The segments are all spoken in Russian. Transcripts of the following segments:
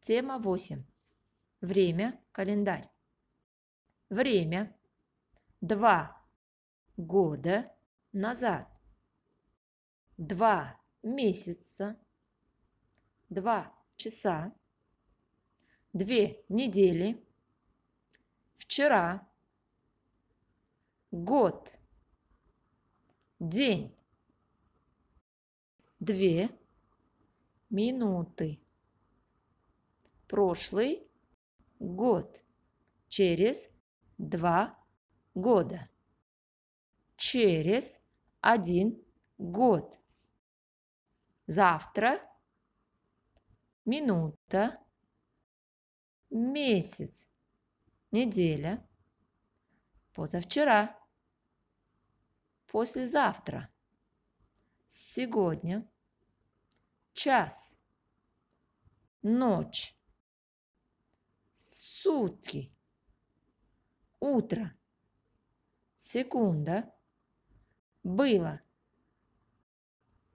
Тема 8. Время, календарь. Время. Два года назад. Два месяца. Два часа. Две недели. Вчера. Год. День. Две минуты прошлый год, через два года, через один год, завтра, минута, месяц, неделя, позавчера, послезавтра, сегодня, час, ночь сутки. Утро. Секунда. Было.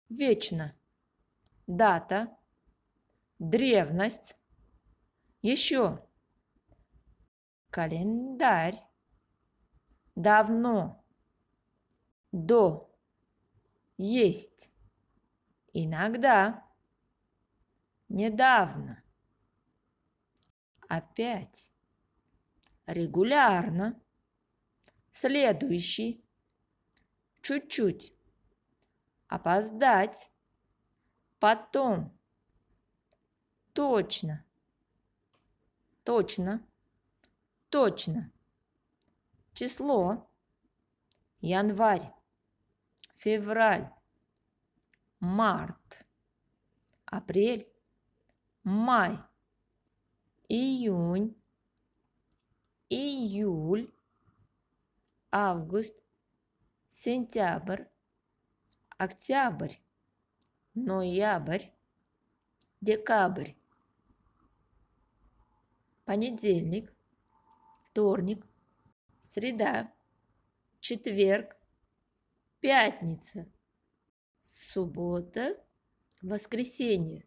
Вечно. Дата. Древность. Еще. Календарь. Давно. До. Есть. Иногда. Недавно. Опять. Регулярно. Следующий. Чуть-чуть. Опоздать. Потом. Точно. Точно. Точно. Число. Январь. Февраль. Март. Апрель. Май июнь, июль, август, сентябрь, октябрь, ноябрь, декабрь, понедельник, вторник, среда, четверг, пятница, суббота, воскресенье.